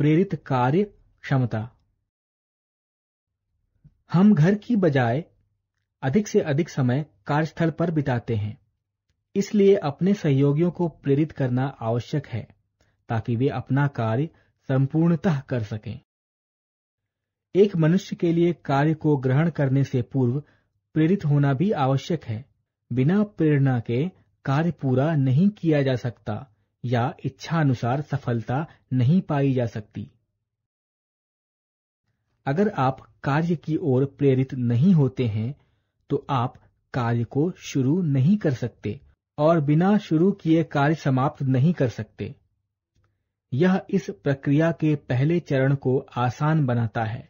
प्रेरित कार्य क्षमता हम घर की बजाय अधिक से अधिक समय कार्यस्थल पर बिताते हैं इसलिए अपने सहयोगियों को प्रेरित करना आवश्यक है ताकि वे अपना कार्य संपूर्णतः कर सकें एक मनुष्य के लिए कार्य को ग्रहण करने से पूर्व प्रेरित होना भी आवश्यक है बिना प्रेरणा के कार्य पूरा नहीं किया जा सकता या इच्छा अनुसार सफलता नहीं पाई जा सकती अगर आप कार्य की ओर प्रेरित नहीं होते हैं तो आप कार्य को शुरू नहीं कर सकते और बिना शुरू किए कार्य समाप्त नहीं कर सकते यह इस प्रक्रिया के पहले चरण को आसान बनाता है